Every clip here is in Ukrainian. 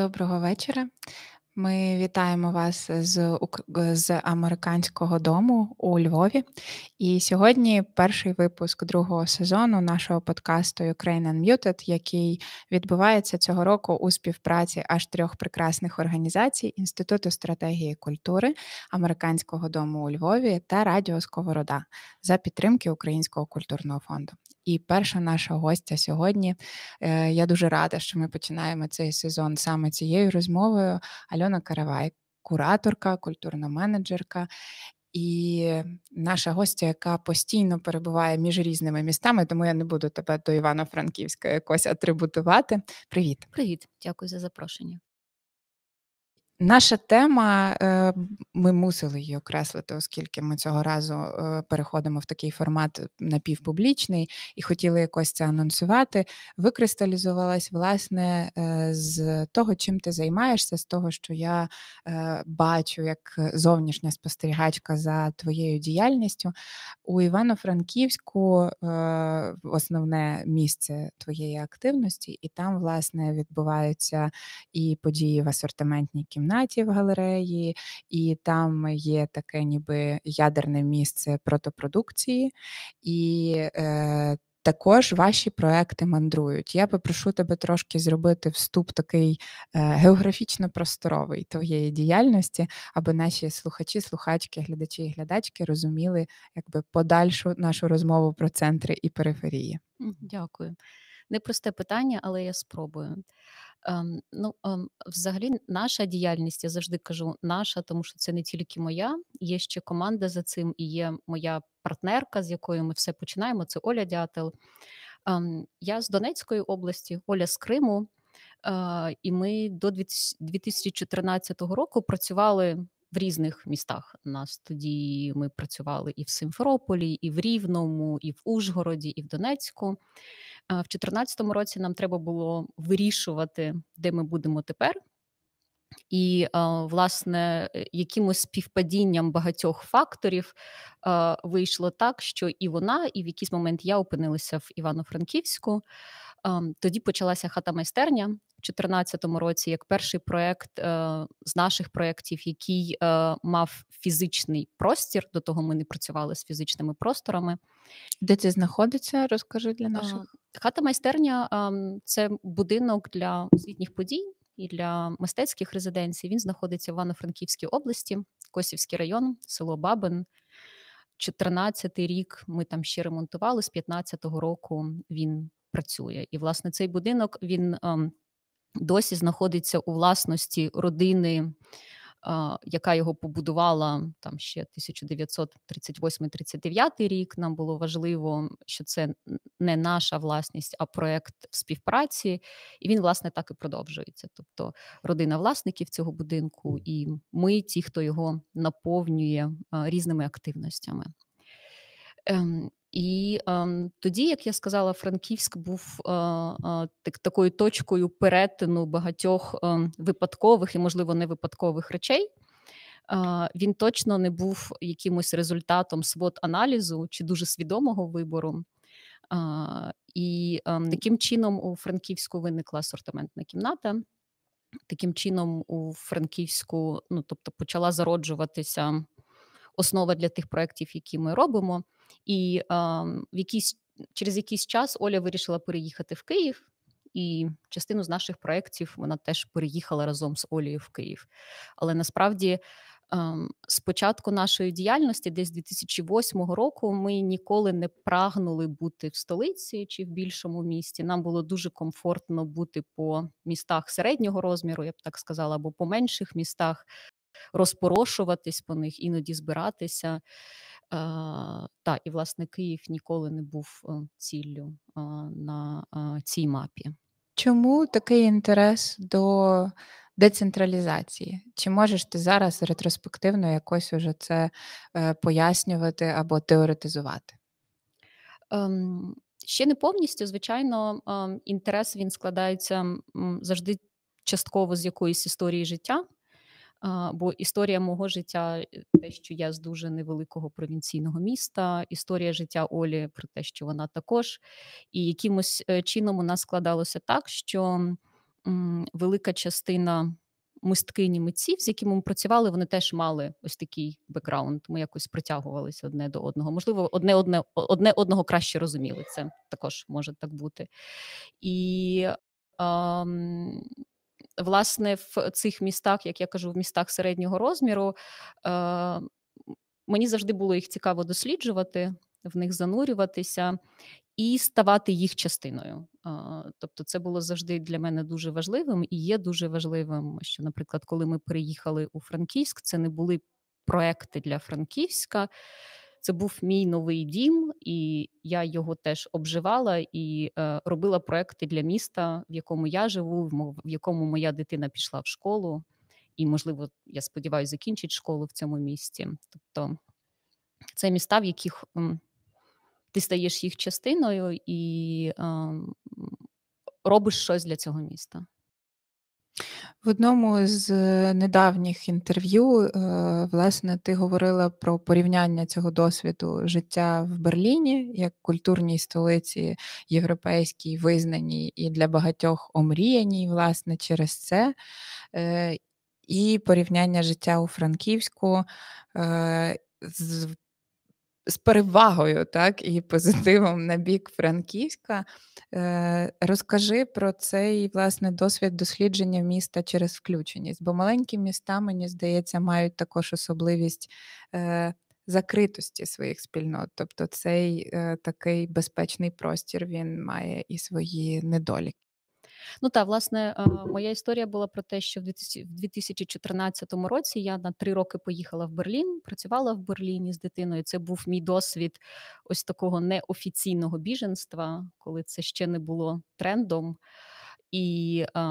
Доброго вечора. Ми вітаємо вас з з американського дому у Львові. І сьогодні перший випуск другого сезону нашого подкасту «Ukraine Unmuted», який відбувається цього року у співпраці аж трьох прекрасних організацій: Інституту стратегії культури Американського дому у Львові та Радіо Сковорода за підтримки Українського культурного фонду і перша наша гостя сьогодні. Е, я дуже рада, що ми починаємо цей сезон саме цією розмовою. Альона Каравай, кураторка, культурна менеджерка. І наша гостя, яка постійно перебуває між різними містами, тому я не буду тебе до Івано-Франківська якось атрибутувати. Привіт, привіт, дякую за запрошення. Наша тема, е, ми мусили її окреслити, оскільки ми цього разу е, переходимо в такий формат напівпублічний і хотіли якось це анонсувати. Викристалізувалась власне е, з того, чим ти займаєшся, з того, що я бачу як зовнішня спостерігачка за твоєю діяльністю. У Івано-Франківську основне місце твоєї активності, і там, власне, відбуваються і події в асортиментній кімнаті кімнаті в галереї, і там є таке ніби ядерне місце протопродукції. і е, також ваші проекти мандрують. Я попрошу тебе трошки зробити вступ такий е, географічно-просторовий твоєї діяльності, аби наші слухачі, слухачки, глядачі і глядачки розуміли якби подальшу нашу розмову про центри і периферії. Дякую. Непросте питання, але я спробую. Ну, взагалі, наша діяльність, я завжди кажу, наша, тому що це не тільки моя, є ще команда за цим, і є моя партнерка, з якою ми все починаємо. Це Оля Дятел. Я з Донецької області, Оля з Криму. І ми до 2014 року працювали. В різних містах У нас тоді ми працювали і в Симферополі, і в Рівному, і в Ужгороді, і в Донецьку. В 2014 році нам треба було вирішувати, де ми будемо тепер. І, власне, е, якимось співпадінням багатьох факторів вийшло так, що і вона, і в якийсь момент я опинилася в Івано-Франківську. Ем, тоді почалася хата майстерня в 2014 році, як перший проєкт е, з наших проєктів, який е, мав фізичний простір. До того ми не працювали з фізичними просторами. Де це знаходиться? Розкажи для е, наших хата майстерня ем, це будинок для освітніх подій. І для мистецьких резиденцій він знаходиться в Івано-Франківській області, Косівський район, село Бабин. 14-й рік ми там ще ремонтували. З 15-го року він працює. І власне цей будинок він ем, досі знаходиться у власності родини. Яка його побудувала там ще 1938-39 рік? Нам було важливо, що це не наша власність, а проект співпраці, і він власне так і продовжується. Тобто, родина власників цього будинку, і ми, ті, хто його наповнює різними активностями. Ем, і е, тоді, як я сказала, Франківськ був е, е, так, такою точкою перетину багатьох ем, випадкових і, можливо, не випадкових речей. Е, він точно не був якимось результатом свод аналізу чи дуже свідомого вибору. Е, і ем, таким чином у Франківську виникла асортиментна кімната. Таким чином, у Франківську, ну тобто, почала зароджуватися основа для тих проєктів, які ми робимо. І в якийсь через якийсь час Оля вирішила переїхати в Київ. І частину з наших проєктів вона теж переїхала разом з Олією в Київ. Але насправді, ем, з початку нашої діяльності, десь 2008 року, ми ніколи не прагнули бути в столиці чи в більшому місті. Нам було дуже комфортно бути по містах середнього розміру, я б так сказала, або по менших містах, розпорошуватись по них, іноді збиратися. Та э, і власне Київ ніколи не був э, ціллю э, на цій мапі. Чому такий інтерес до децентралізації? Чи можеш ти зараз ретроспективно якось уже це е, пояснювати або теоретизувати? Ем, ще не повністю, звичайно, ем, інтерес він складається завжди частково з якоїсь історії життя бо історія мого життя, е, те, що я з дуже невеликого провінційного міста, історія життя Олі про те, що вона також, і якимось е, чином у нас складалося так, що велика частина мисткині митців, з якими ми працювали, вони теж мали ось такий бекграунд. Ми якось притягувалися одне до одного. Можливо, одне одне одне одного краще розуміли. Це також може так бути. І... Um, власне в цих містах, як я кажу, в містах середнього розміру е, мені завжди було їх цікаво досліджувати, в них занурюватися і ставати їх частиною. Е, тобто, це було завжди для мене дуже важливим і є дуже важливим, що, наприклад, коли ми приїхали у Франківськ, це не були проекти для Франківська. Це був мій новий дім, і я його теж обживала і е, робила проекти для міста, в якому я живу, в якому моя дитина пішла в школу, і, можливо, я сподіваюся, закінчить школу в цьому місті. Тобто це міста, в яких е, ти стаєш їх частиною і е, робиш щось для цього міста. В одному з е, недавніх інтерв'ю, е, власне, ти говорила про порівняння цього досвіду життя в Берліні як культурній столиці європейській, визнаній і для багатьох омріяній, власне, через це. Е, і порівняння життя у Франківську з з перевагою, так і позитивом на бік Франківська. Е, розкажи про цей власне досвід дослідження міста через включеність, бо маленькі міста, мені здається, мають також особливість. Е, закритості своїх спільнот, тобто цей е, такий безпечний простір він має і свої недоліки. Ну та власне е, моя історія була про те, що в 2014 році я на три роки поїхала в Берлін, працювала в Берліні з дитиною. Це був мій досвід ось такого неофіційного біженства, коли це ще не було трендом. І а,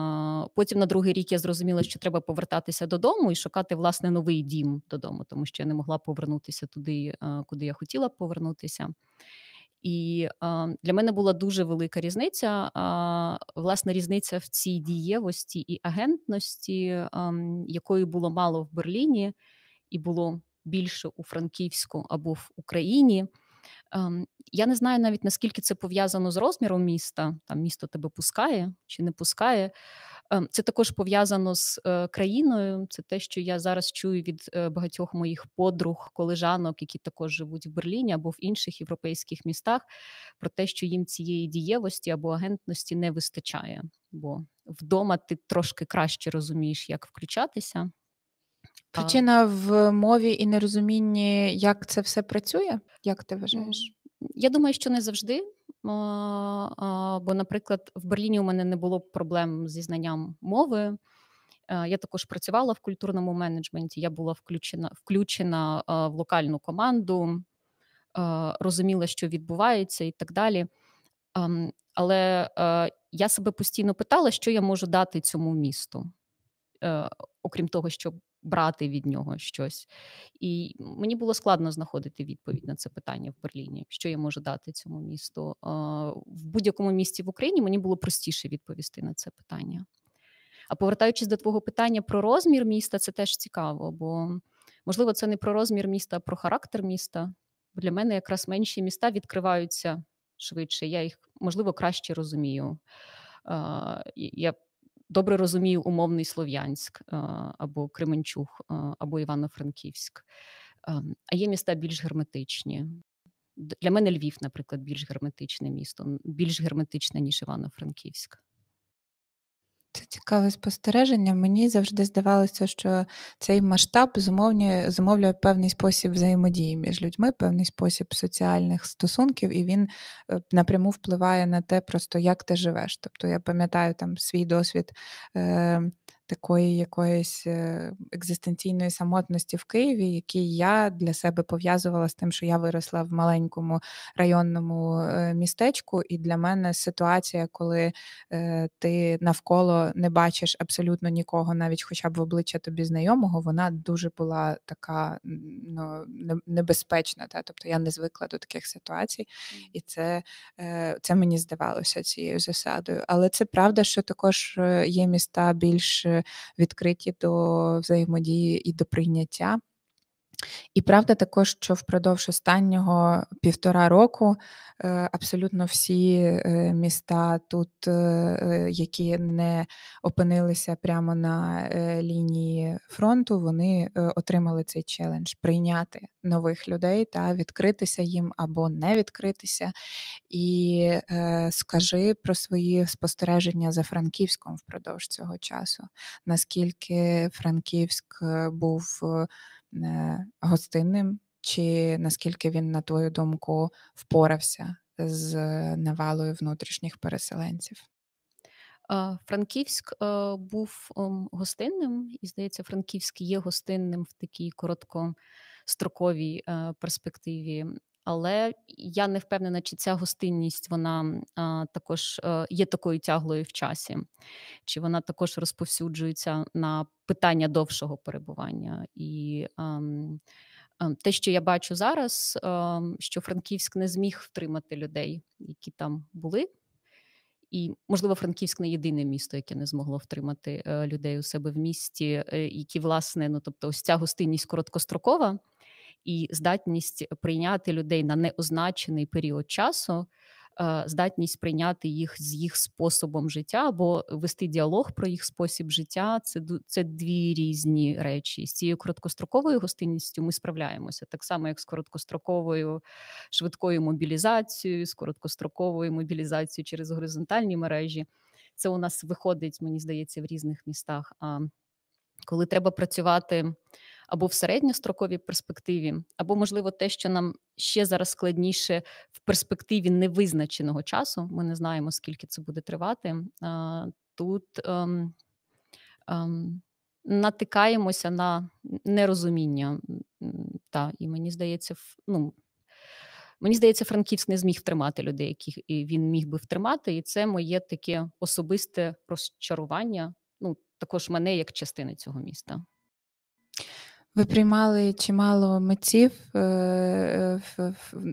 е, потім на другий рік я зрозуміла, що треба повертатися додому і шукати власне новий дім додому, тому що я не могла повернутися туди, а, е, куди я хотіла повернутися. І ем, для мене була дуже велика різниця. Власне, різниця в цій дієвості і агентності, ем, якої було мало в Берліні, і було більше у Франківську або в Україні. Ем, я не знаю навіть наскільки це пов'язано з розміром міста. Там місто тебе пускає чи не пускає. Ем, це також пов'язано з е, країною. Це те, що я зараз чую від е, багатьох моїх подруг, колежанок, які також живуть в Берліні або в інших європейських містах, про те, що їм цієї дієвості або агентності не вистачає. Бо вдома ти трошки краще розумієш, як включатися. Причина в мові і нерозумінні, як це все працює, як ти вважаєш? Я думаю, що не завжди бо, наприклад, в Берліні у мене не було проблем зі знанням мови. Е, я також працювала в культурному менеджменті. Я була включена включена в локальну команду, розуміла, що відбувається, і так далі. Ем, але е, я себе постійно питала, що я можу дати цьому місту, е, окрім того, щоб брати від нього щось. І мені було складно знаходити відповідь на це питання в Берліні, що я можу дати цьому місту. В будь-якому місті в Україні мені було простіше відповісти на це питання. А повертаючись до твого питання про розмір міста, це теж цікаво, бо можливо це не про розмір міста, а про характер міста. Бо для мене якраз менші міста відкриваються швидше. Я їх можливо краще розумію. Я добре розумію умовний Слов'янськ е, або Кременчуг, е, або Івано-Франківськ. Е, а є міста більш герметичні. Для мене Львів, наприклад, більш герметичне місто, більш герметичне, ніж Івано-Франківськ цікаве спостереження. Мені завжди здавалося, що цей масштаб зумовлює, зумовлює певний спосіб взаємодії між людьми, певний спосіб соціальних стосунків, і він е, напряму впливає на те, просто як ти живеш. Тобто я пам'ятаю там свій досвід. Е- такої якоїсь е, екзистенційної самотності в Києві, який я для себе пов'язувала з тим, що я виросла в маленькому районному е, містечку, і для мене ситуація, коли е, ти навколо не бачиш абсолютно нікого, навіть хоча б в обличчя тобі знайомого, вона дуже була така ну, небезпечна. Та? Тобто я не звикла до таких ситуацій, і це, це мені здавалося цією засадою. Але це правда, що також є міста більш відкриті до взаємодії і до прийняття. І правда, також що впродовж останнього півтора року е, абсолютно всі е, міста, тут е, які не опинилися прямо на лінії фронту, вони отримали цей челендж прийняти нових людей та відкритися їм або не відкритися. І скажи про свої спостереження за Франківськом впродовж цього часу, наскільки Франківськ був гостинним, чи наскільки він, на твою думку, впорався з е, навалою внутрішніх переселенців? Франківськ е, був ем, гостинним, і здається, Франківськ є гостинним в такій короткостроковій е, перспективі але я не впевнена, чи ця гостинність вона а, також а, е, є такою тяглою в часі, чи вона також розповсюджується на питання довшого перебування. І а, те, що я бачу зараз, що Франківськ не зміг втримати людей, які там були. І, можливо, Франківськ не єдине місто, яке не змогло втримати е, людей у себе в місті, е, які, власне, ну тобто, ось ця гостинність короткострокова і здатність прийняти людей на неозначений період часу. Е, здатність прийняти їх з їх способом життя або вести діалог про їх спосіб життя це це дві різні речі. З цією короткостроковою гостинністю ми справляємося так само, як з короткостроковою швидкою мобілізацією, з короткостроковою мобілізацією через горизонтальні мережі. Це у нас виходить, мені здається, в різних містах. А коли треба працювати або в середньостроковій перспективі, або, можливо, те, що нам ще зараз складніше в перспективі невизначеного часу. Ми не знаємо, скільки це буде тривати. Тут ем, ем, натикаємося на нерозуміння. Та, І мені здається, ну. Мені здається, Франківськ не зміг втримати людей, яких він міг би втримати, і це моє таке особисте розчарування. Ну також мене як частини цього міста. Ви приймали чимало митців, е, е,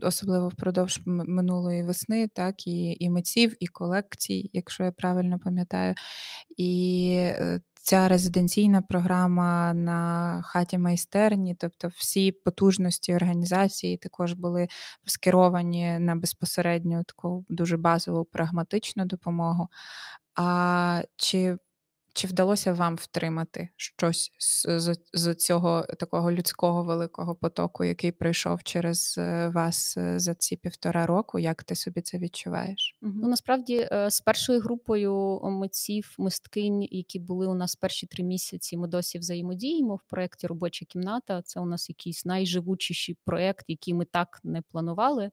особливо впродовж минулої весни, так і і митців, і колекцій, якщо я правильно пам'ятаю. І е, ця резиденційна програма на хаті майстерні, тобто всі потужності організації, також були скеровані на безпосередню таку дуже базову прагматичну допомогу. А чи чи вдалося вам втримати щось з з, цього такого людського великого потоку, який прийшов через е, вас е, за ці півтора року? Як ти собі це відчуваєш? Ну насправді е, з першою групою митців, мисткинь, які були у нас перші три місяці, ми досі взаємодіємо в проєкті Робоча кімната. Це у нас якийсь найживучіший проєкт, який ми так не планували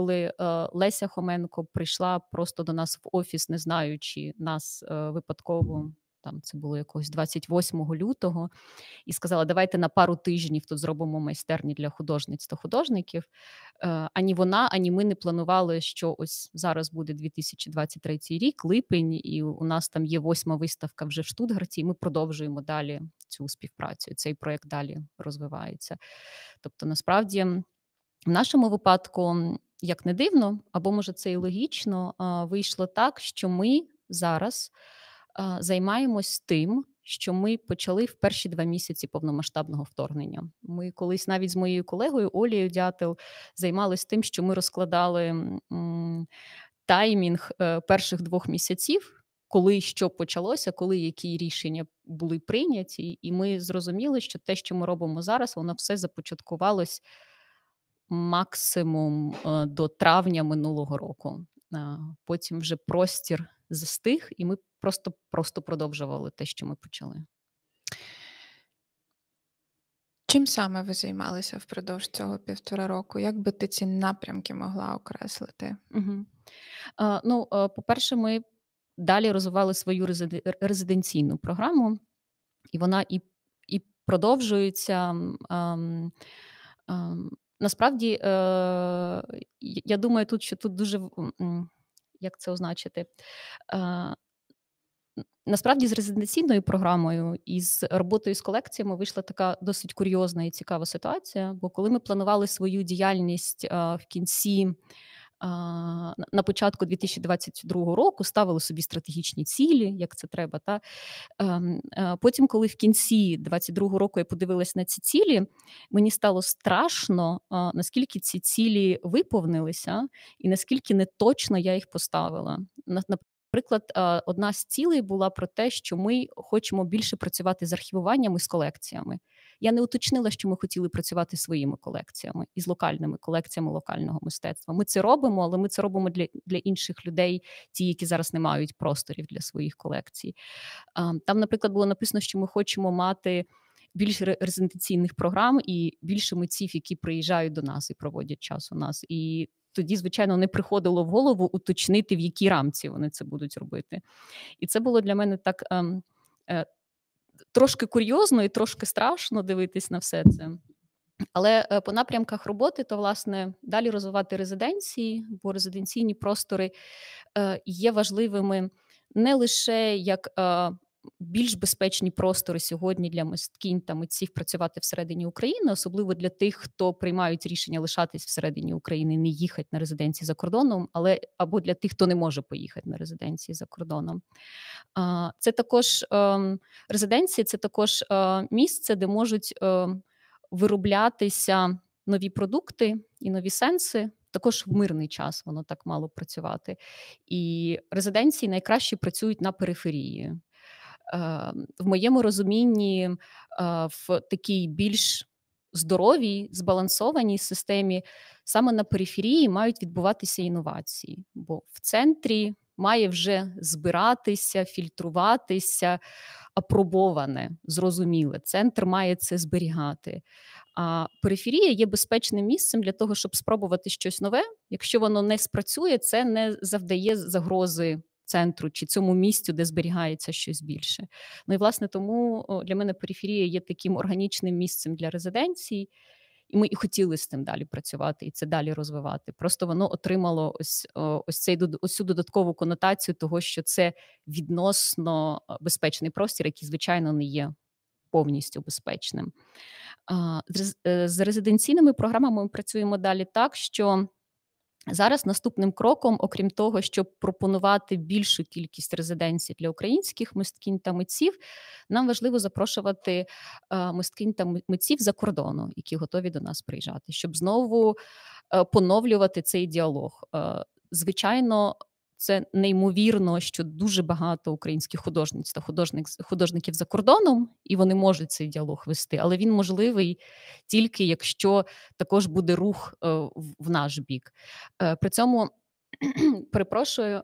коли е, Леся Хоменко прийшла просто до нас в офіс, не знаючи нас е, випадково. Там це було якогось 28 лютого, і сказала: давайте на пару тижнів тут зробимо майстерні для художниць та художників. Е, ані вона, ані ми не планували, що ось зараз буде 2023 рік, липень, і у нас там є восьма виставка вже в Штутгарті. і Ми продовжуємо далі цю співпрацю. Цей проект далі розвивається. Тобто, насправді. В нашому випадку, як не дивно, або може це і логічно, вийшло так, що ми зараз займаємось тим. Що ми почали в перші два місяці повномасштабного вторгнення. Ми колись навіть з моєю колегою Олією Дятел займалися тим, що ми розкладали таймінг е, перших двох місяців, коли що почалося, коли які рішення були прийняті, і ми зрозуміли, що те, що ми робимо зараз, воно все започаткувалось максимум е, до травня минулого року. Потім вже простір застиг, і ми просто просто продовжували те, що ми почали. Чим саме ви займалися впродовж цього півтора року? Як би ти ці напрямки могла окреслити? Угу. ну, е, по-перше, ми далі розвивали свою резиденційну програму, і вона і і продовжується. Ам, ам, Насправді, е, я думаю, тут що тут дуже як це означити? Е, Насправді, з резиденційною програмою і з роботою з колекціями вийшла така досить курйозна і цікава ситуація. Бо коли ми планували свою діяльність е, в кінці на початку 2022 року ставили собі стратегічні цілі, як це треба. Та ем, е, Потім, коли в кінці 2022 року я подивилась на ці цілі, мені стало страшно, наскільки ці цілі виповнилися, і наскільки неточно я їх поставила. Наприклад, е, одна з цілей була про те, що ми хочемо більше працювати з архівуваннями і з колекціями. Я не уточнила, що ми хотіли працювати своїми колекціями і з локальними колекціями локального мистецтва. Ми це робимо, але ми це робимо для для інших людей, ті, які зараз не мають просторів для своїх колекцій. Там, наприклад, було написано, що ми хочемо мати. Більш резиденційних програм і більше митців, які приїжджають до нас і проводять час у нас, і тоді, звичайно, не приходило в голову уточнити, в якій рамці вони це будуть робити. І це було для мене так. Ем, е, е, трошки курйозно і трошки страшно дивитись на все це. Але е, по напрямках роботи, то власне далі розвивати резиденції, бо резиденційні простори е, є важливими не лише як е, більш безпечні простори сьогодні для мисткінь та митців працювати всередині України, особливо для тих, хто приймають рішення лишатись всередині України, не їхати на резиденції за кордоном, але або для тих, хто не може поїхати на резиденції за кордоном. Це також ем, резиденції, це також е, місце, де можуть е, вироблятися нові продукти і нові сенси. Також в мирний час воно так мало працювати, і резиденції найкраще працюють на периферії. Е, в моєму розумінні е, в такій більш здоровій, збалансованій системі саме на периферії мають відбуватися інновації, бо в центрі має вже збиратися, фільтруватися апробоване, зрозуміле. Центр має це зберігати. А периферія є безпечним місцем для того, щоб спробувати щось нове. Якщо воно не спрацює, це не завдає загрози центру чи цьому місцю, де зберігається щось більше. Ну і власне тому для мене периферія є таким органічним місцем для резиденції, і ми і хотіли з цим далі працювати і це далі розвивати. Просто воно отримало ось ось цей ось цю додаткову конотацію того, що це відносно безпечний простір, який звичайно не є. Повністю безпечним е, з резиденційними програмами ми працюємо далі так, що Зараз наступним кроком, окрім того, щоб пропонувати більшу кількість резиденцій для українських мисткінь та митців, нам важливо запрошувати е, мисткінь та митців за кордону, які готові до нас приїжджати, щоб знову е, поновлювати цей діалог. Е, звичайно, це неймовірно, що дуже багато українських художниць та художник, художників за кордоном, і вони можуть цей діалог вести, але він можливий тільки якщо також буде рух е, в наш бік. Е, при цьому перепрошую е,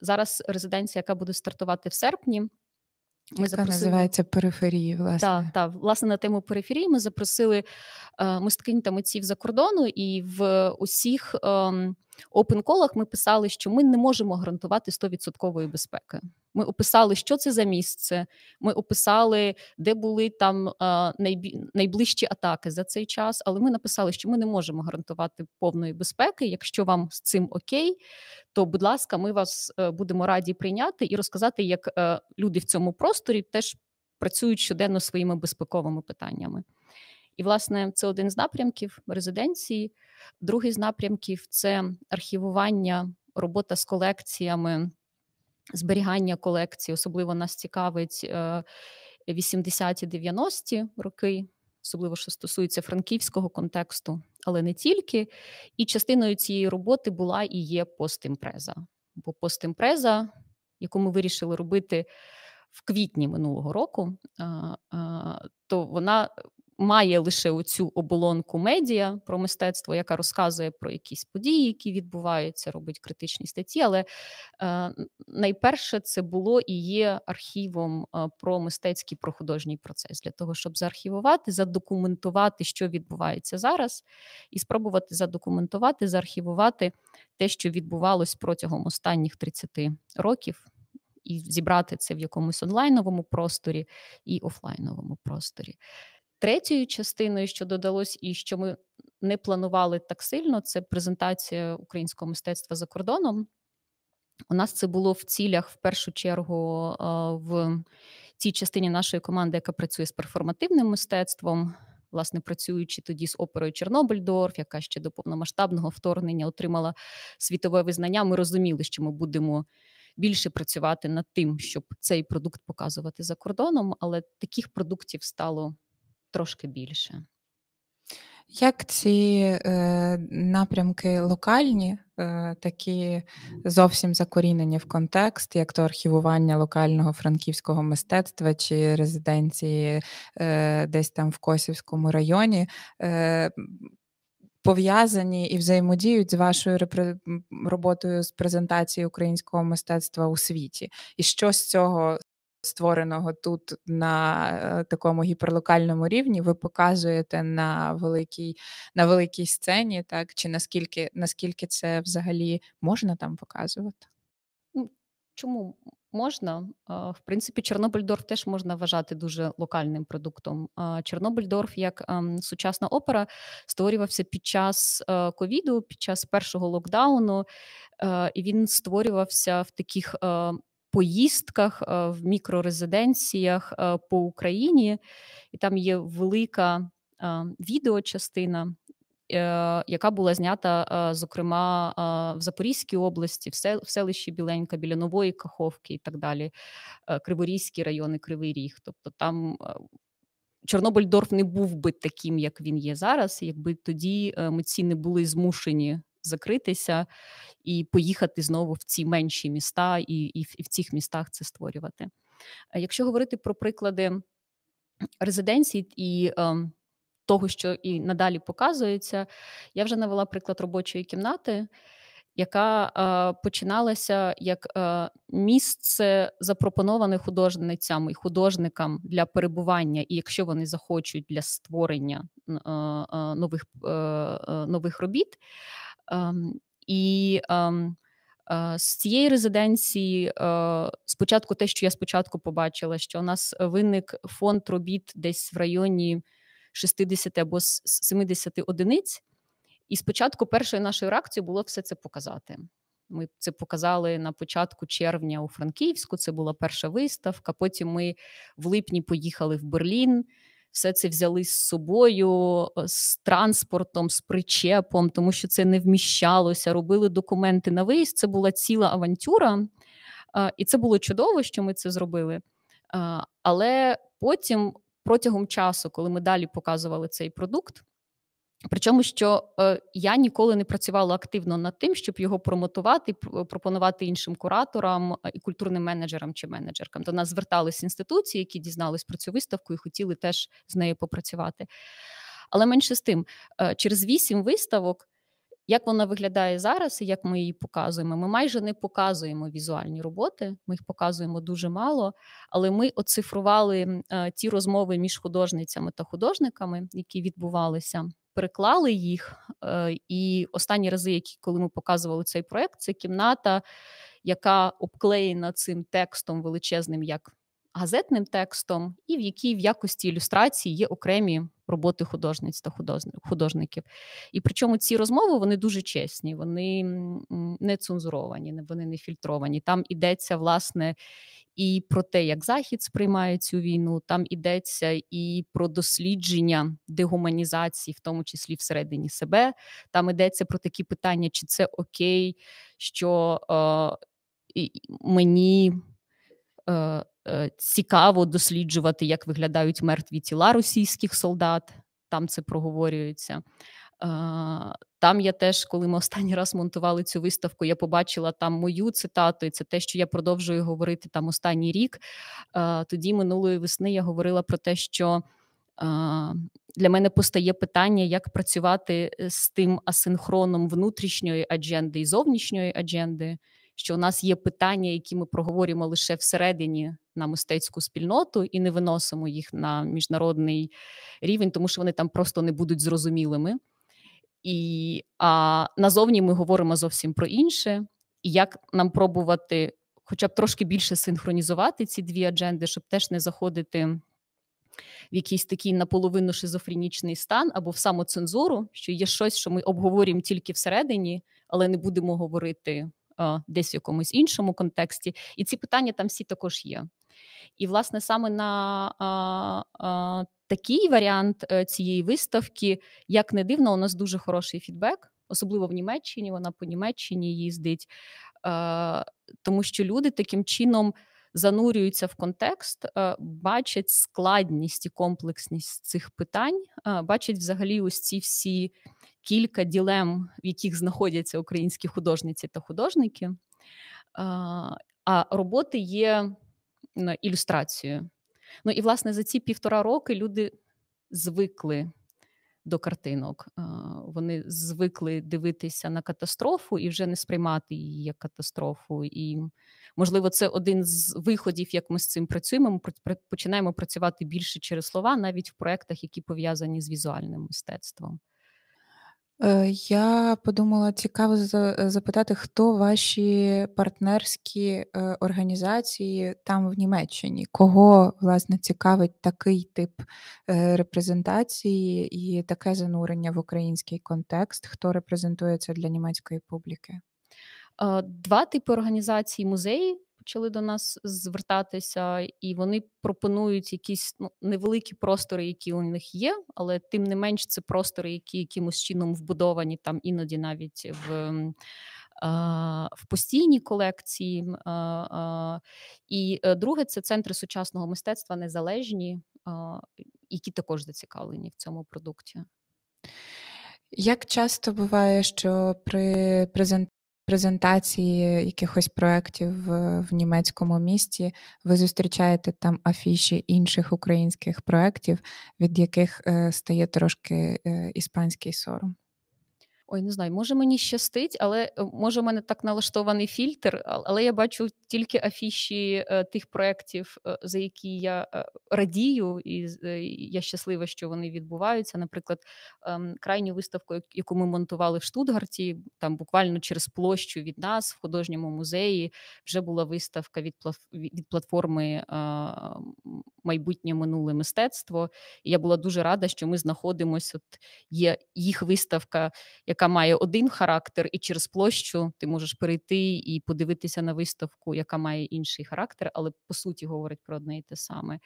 зараз. Резиденція, яка буде стартувати в серпні. Ми Яка запросили... називається периферії, власне. Так, та, власне, на тему периферії ми запросили е, мисткинь та митців за кордону, і в усіх е, опенколах ми писали, що ми не можемо гарантувати 100% безпеки. Ми описали, що це за місце. Ми описали, де були там найближчі атаки за цей час. Але ми написали, що ми не можемо гарантувати повної безпеки. Якщо вам з цим окей, то будь ласка, ми вас е, будемо раді прийняти і розказати, як е, люди в цьому просторі теж працюють щоденно своїми безпековими питаннями. І, власне, це один з напрямків резиденції. Другий з напрямків це архівування, робота з колекціями, зберігання колекцій. Особливо нас цікавить 80-90-ті е, ті роки, особливо що стосується франківського контексту, але не тільки. І частиною цієї роботи була і є постімпреза. Бо постімпреза, яку ми вирішили робити в квітні минулого року, е, е, то вона має лише оцю оболонку медіа про мистецтво, яка розказує про якісь події, які відбуваються, робить критичні статті. Але е, найперше це було і є архівом е, про мистецький про художній процес для того, щоб заархівувати, задокументувати, що відбувається зараз, і спробувати задокументувати, заархівувати те, що відбувалось протягом останніх 30 років. І зібрати це в якомусь онлайновому просторі і офлайновому просторі. Третьою частиною, що додалось, і що ми не планували так сильно, це презентація українського мистецтва за кордоном. У нас це було в цілях в першу чергу в цій частині нашої команди, яка працює з перформативним мистецтвом, власне, працюючи тоді з оперою Чорнобильдорф, яка ще до повномасштабного вторгнення отримала світове визнання. Ми розуміли, що ми будемо. Більше працювати над тим, щоб цей продукт показувати за кордоном, але таких продуктів стало трошки більше. Як ці е, напрямки локальні, е, такі зовсім закорінені в контекст, як то архівування локального франківського мистецтва чи резиденції е, десь там в Косівському районі? Е, Пов'язані і взаємодіють з вашою репре... роботою з презентації українського мистецтва у світі, і що з цього створеного тут на е, такому гіперлокальному рівні, ви показуєте на великій на великій сцені, так чи наскільки наскільки це взагалі можна там показувати? Ну, чому можна? В принципі, Чорнобильдорф теж можна вважати дуже локальним продуктом. Чорнобильдорф як ем, сучасна опера створювався під час е, ковіду, під час першого локдауну, е, і він створювався в таких поїздках е, в мікрорезиденціях е, по Україні, і там є велика е, відеочастина. Яка була знята, зокрема, в Запорізькій області, в селищі Біленька, біля Нової Каховки і так далі, Криворізький райони, Кривий Ріг. Тобто там Чорнобильдорф не був би таким, як він є зараз, якби тоді митці не були змушені закритися і поїхати знову в ці менші міста, і, і в цих містах це створювати. Якщо говорити про приклади резиденцій і ем, того, що і надалі показується, я вже навела приклад робочої кімнати. Яка е, починалася як е, місце запропоноване художницям і художникам для перебування, і якщо вони захочуть для створення е, е, нових е, е, нових робіт, Ем, і ем, е, з цієї резиденції, е, спочатку, те, що я спочатку побачила, що у нас виник фонд робіт десь в районі 60 або 70 одиниць. І спочатку першою нашою реакцією було все це показати. Ми це показали на початку червня у Франківську. Це була перша виставка. Потім ми в липні поїхали в Берлін все це взяли з собою, е, з транспортом, з причепом, тому що це не вміщалося. Робили документи на виїзд. Це була ціла авантюра, е, і це було чудово, що ми це зробили. Е, але потім, протягом часу, коли ми далі показували цей продукт. Причому, що е, я ніколи не працювала активно над тим, щоб його промотувати, пропонувати іншим кураторам е, і культурним менеджерам чи менеджеркам. До нас звертались інституції, які дізнались про цю виставку і хотіли теж з нею попрацювати. Але менше з тим, е, через вісім виставок, як вона виглядає зараз, і як ми її показуємо, ми майже не показуємо візуальні роботи, ми їх показуємо дуже мало. Але ми оцифрували е, ті розмови між художницями та художниками, які відбувалися переклали їх. Е, і останні рази, які коли ми показували цей проект, це кімната, яка обклеєна цим текстом величезним як газетним текстом, і в якій в якості ілюстрації є окремі роботи художниць та художників. І причому ці розмови вони дуже чесні, вони не цензуровані, вони не фільтровані. Там ідеться власне. І про те, як Захід сприймає цю війну, там ідеться і про дослідження дегуманізації, в тому числі всередині себе. Там ідеться про такі питання, чи це окей, що е, мені е, Е, цікаво досліджувати, як виглядають мертві тіла російських солдат. Там це проговорюється. Е, там я теж, коли ми останній раз монтували цю виставку, я побачила там мою цитату, і це те, що я продовжую говорити там останній рік. Е, тоді минулої весни я говорила про те, що для мене постає питання, як працювати з тим асинхроном внутрішньої адженди і зовнішньої адженди що у нас є питання, які ми проговорюємо лише всередині на мистецьку спільноту і не виносимо їх на міжнародний рівень, тому що вони там просто не будуть зрозумілими. І а назовні ми говоримо зовсім про інше, і як нам пробувати, хоча б трошки більше синхронізувати ці дві адженди, щоб теж не заходити. В якийсь такий наполовину шизофренічний стан або в самоцензуру, що є щось, що ми обговорюємо тільки всередині, але не будемо говорити десь в якомусь іншому контексті, і ці питання там всі також є. І, власне, саме на а, а, такий варіант е, цієї виставки, як не дивно, у нас дуже хороший фідбек, особливо в Німеччині. Вона по Німеччині їздить, а, тому що люди таким чином занурюються в контекст, е, бачать складність і комплексність цих питань, е, бачать взагалі ось ці всі кілька ділем, в яких знаходяться українські художниці та художники. Е, а роботи є ну, ілюстрацією. Ну і власне за ці півтора роки люди звикли до картинок. Вони звикли дивитися на катастрофу і вже не сприймати її як катастрофу. І можливо, це один з виходів, як ми з цим працюємо. Ми починаємо працювати більше через слова, навіть в проектах, які пов'язані з візуальним мистецтвом. Э, я подумала, цікаво э, запитати, хто ваші партнерські е, організації там в Німеччині? Кого власне цікавить такий тип е, репрезентації і таке занурення в український контекст? Хто репрезентується для німецької публіки? Е, два типи організацій музеї почали до нас звертатися, і вони пропонують якісь ну невеликі простори, які у них є, але тим не менш це простори, які якимось чином вбудовані там іноді навіть в. В постійній колекції. І е, друге, це центри сучасного мистецтва незалежні, які також зацікавлені в цьому продукті. Як часто буває, що при презентації презентації якихось проєктів в німецькому місті, ви зустрічаєте там афіші інших українських проєктів, від яких е, стає трошки е, іспанський сором. Ой, не знаю, може мені щастить, але е, може в мене так налаштований фільтр, але я бачу тільки афіші е, тих проєктів, е, за які я е, радію, і е, я щаслива, що вони відбуваються. Наприклад, ем, крайню виставку, яку ми монтували в Штутгарті, там буквально через площу від нас в художньому музеї вже була виставка від, від платформи е, майбутнє минуле мистецтво. І я була дуже рада, що ми знаходимося. От є їх виставка, яка має один характер, і через площу ти можеш перейти і подивитися на виставку, яка має інший характер, але по суті говорить про одне і те саме.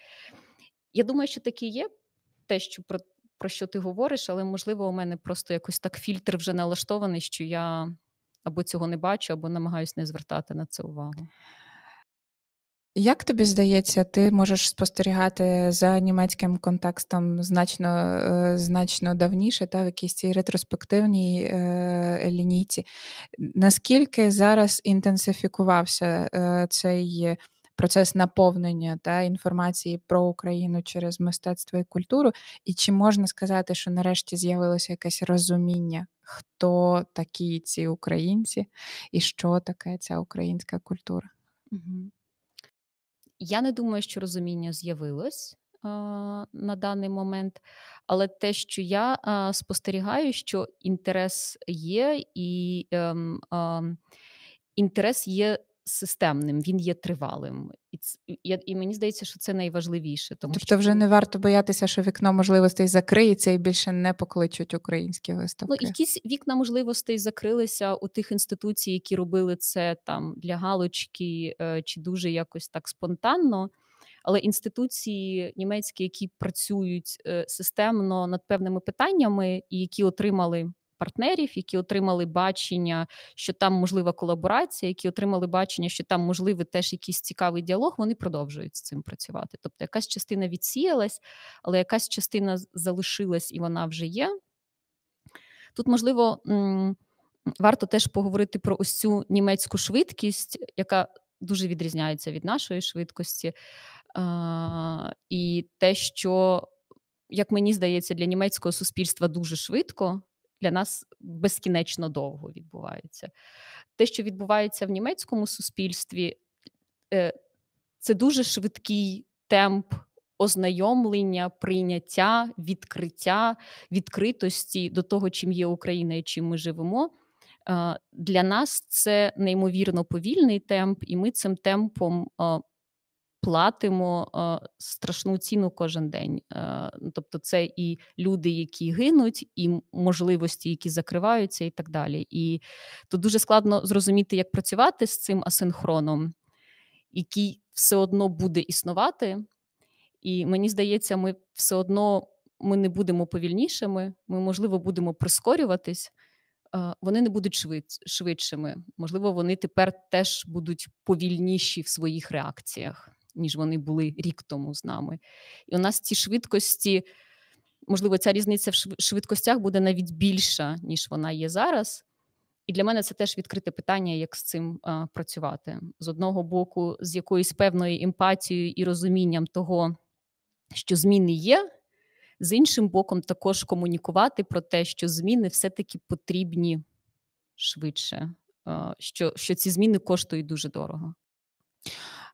Я думаю, що таке є те, що про. Про що ти говориш, але можливо, у мене просто якось так фільтр вже налаштований, що я або цього не бачу, або намагаюся не звертати на це увагу. Як тобі здається, ти можеш спостерігати за німецьким контекстом значно е, значно давніше, та в якійсь цій ретроспективній е, лінійці? Наскільки зараз інтенсифікувався е, цей процес наповнення та інформації про Україну через мистецтво і культуру? І чи можна сказати, що нарешті з'явилося якесь розуміння, хто такі ці українці і що таке ця українська культура? Угу. Я не думаю, що розуміння з'явилось е, на даний момент, але те, що я е, спостерігаю, що інтерес є, і е, інтерес є системним, він є тривалим, і ц... і мені здається, що це найважливіше. Ну, тому тобто, що... вже не варто боятися, що вікно можливостей закриється і більше не покличуть українські ну, виставки. Ну якісь вікна можливостей закрилися у тих інституцій, які робили це там для галочки е, чи дуже якось так спонтанно. Але інституції німецькі, які працюють е, системно над певними питаннями, і які отримали партнерів, які отримали бачення, що там можлива колаборація, які отримали бачення, що там можливий теж якийсь цікавий діалог, вони продовжують з цим працювати. Тобто, якась частина відсіялась, але якась частина залишилась і вона вже є. Тут можливо варто теж поговорити про ось цю німецьку швидкість, яка дуже відрізняється від нашої швидкості, і те, що як мені здається, для німецького суспільства дуже швидко для нас безкінечно довго відбувається. Те, що відбувається в німецькому суспільстві, е, це дуже швидкий темп. Ознайомлення, прийняття, відкриття відкритості до того, чим є Україна і чим ми живемо. Е, для нас це неймовірно повільний темп, і ми цим темпом е, платимо е, страшну ціну кожен день. Е, ну, тобто, це і люди, які гинуть, і можливості, які закриваються, і так далі. І тут дуже складно зрозуміти, як працювати з цим асинхроном, який все одно буде існувати. І мені здається, ми все одно ми не будемо повільнішими, ми, можливо, будемо прискорюватись. Е, вони не будуть швид, швидшими, можливо, вони тепер теж будуть повільніші в своїх реакціях ніж вони були рік тому з нами. І у нас ці швидкості, можливо, ця різниця в швидкостях буде навіть більша, ніж вона є зараз. І для мене це теж відкрите питання, як з цим а, е, працювати з одного боку, з якоюсь певною емпатією і розумінням того, що зміни є, з іншим боком, також комунікувати про те, що зміни все-таки потрібні швидше, е, що, що ці зміни коштують дуже дорого.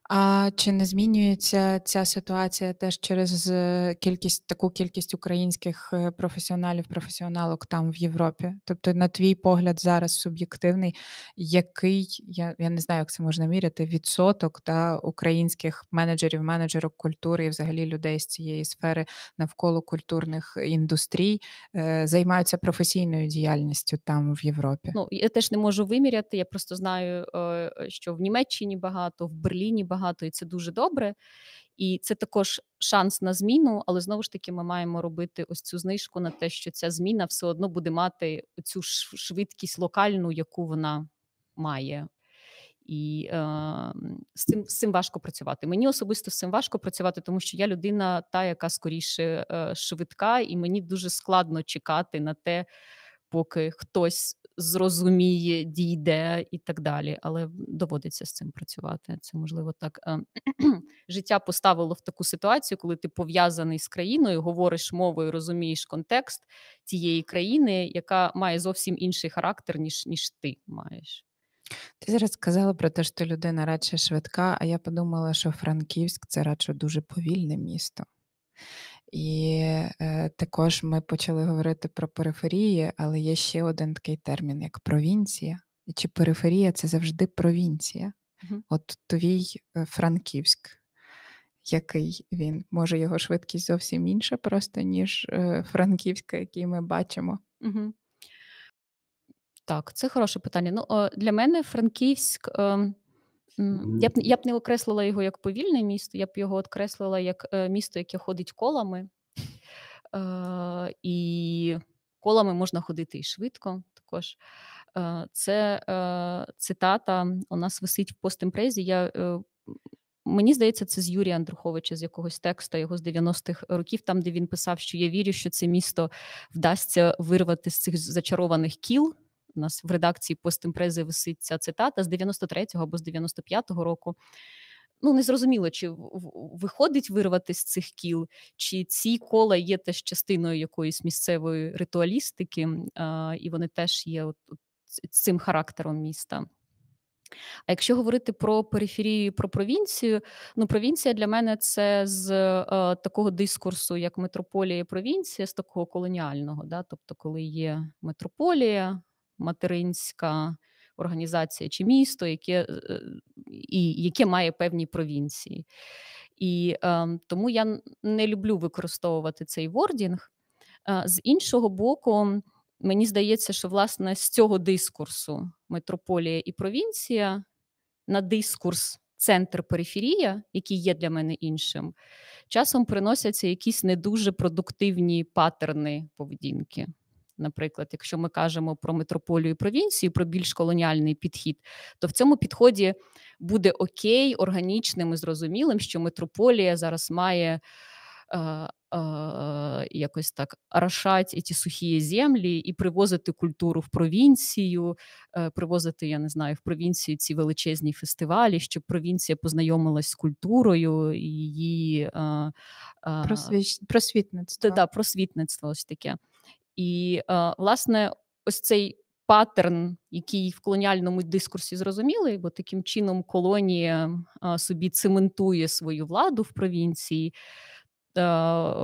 А чи не змінюється ця ситуація теж через е, кількість таку кількість українських е, професіоналів, професіоналок там в Європі? Тобто, на твій погляд, зараз суб'єктивний, який я я не знаю, як це можна міряти, відсоток та українських менеджерів, менеджерок культури і взагалі людей з цієї сфери навколо культурних індустрій е, займаються професійною діяльністю там в Європі? Ну я теж не можу виміряти. Я просто знаю, е, що в Німеччині багато, в Берліні багато багато, і це дуже добре. І це також шанс на зміну, але знову ж таки ми маємо робити ось цю знижку на те, що ця зміна все одно буде мати цю швидкість локальну, яку вона має. І е, з цим з цим важко працювати. Мені особисто з цим важко працювати, тому що я людина, та яка скоріше е, швидка, і мені дуже складно чекати на те, поки хтось зрозуміє, дійде і так далі. Але доводиться з цим працювати. Це можливо так ем, життя поставило в таку ситуацію, коли ти пов'язаний з країною, говориш мовою, розумієш контекст тієї країни, яка має зовсім інший характер, ніж ніж ти маєш. Ти зараз сказала про те, що людина радше швидка, а я подумала, що Франківськ це радше дуже повільне місто. І е, також ми почали говорити про периферії, але є ще один такий термін, як провінція. І Чи периферія це завжди провінція? mm От твій е, Франківськ, який він може його швидкість зовсім інша, просто ніж е, Франківська, який ми бачимо. mm Так, це хороше питання. Ну, Для мене Франківськ. Е... Я б я б не окреслила його як повільне місто, я б його окреслила як е, місто, яке ходить колами, Е, і колами можна ходити і швидко. Також е, це е, цитата у нас висить в постімпрезі. Я е, Мені здається, це з Юрія Андруховича, з якогось текста його з 90-х років, там де він писав, що я вірю, що це місто вдасться вирвати з цих зачарованих кіл, у нас в редакції постімпрези висить ця цитата з 93-го або з 95-го року. Ну, незрозуміло, чи виходить вирвати з цих кіл, чи ці кола є теж частиною якоїсь місцевої ритуалістики, а, і вони теж є от, от цим характером міста. А якщо говорити про периферію, про провінцію, ну провінція для мене це з е, такого дискурсу, як метрополія і провінція, з такого колоніального, да? тобто, коли є метрополія, материнська організація чи місто, яке е, е, і яке має певні провінції. І ем, тому я не люблю використовувати цей вордінг. Е, з іншого боку, мені здається, що власне з цього дискурсу метрополія і провінція на дискурс. Центр периферія, який є для мене іншим, часом приносяться якісь не дуже продуктивні патерни поведінки наприклад, якщо ми кажемо про метрополію і провінцію, про більш колоніальний підхід, то в цьому підході буде окей, органічним і зрозумілим, що метрополія зараз має. Е, е, якось так орошать ці сухі землі і привозити культуру в провінцію, е, привозити, я не знаю, в провінцію ці величезні фестивалі, щоб провінція познайомилась з культурою і її Просвіч... просвітництво. Да, просвітництво ось таке. І е, власне, ось цей паттерн, який в колоніальному дискурсі зрозумілий, бо таким чином колонія е, собі цементує свою владу в провінції. Е,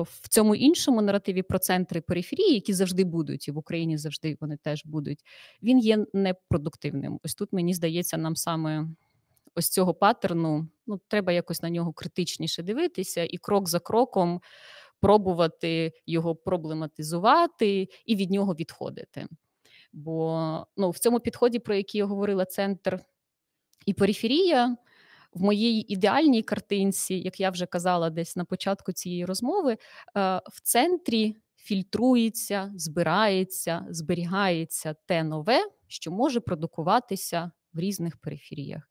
в цьому іншому наративі про центри периферії, які завжди будуть, і в Україні завжди вони теж будуть, він є непродуктивним. Ось тут мені здається, нам саме ось цього паттерну ну треба якось на нього критичніше дивитися, і крок за кроком пробувати його проблематизувати і від нього відходити. Бо ну, в цьому підході, про який я говорила, центр і периферія, в моїй ідеальній картинці, як я вже казала десь на початку цієї розмови, е, в центрі фільтрується, збирається, зберігається те нове, що може продукуватися в різних периферіях.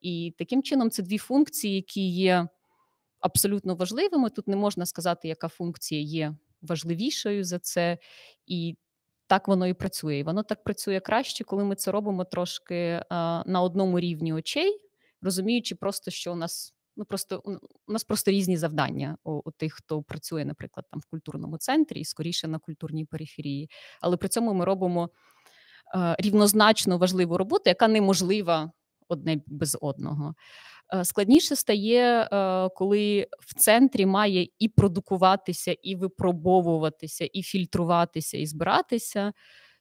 І таким чином це дві функції, які є абсолютно важливими. Тут не можна сказати, яка функція є важливішою за це, і так воно і працює. І Воно так працює краще, коли ми це робимо трошки а, на одному рівні очей, розуміючи, просто що у нас. Ну, просто у нас просто різні завдання у, у тих, хто працює, наприклад, там в культурному центрі і скоріше на культурній периферії. Але при цьому ми робимо е, рівнозначно важливу роботу, яка неможлива одне без одного. Е, складніше стає, е, коли в центрі має і продукуватися, і випробовуватися, і фільтруватися, і збиратися.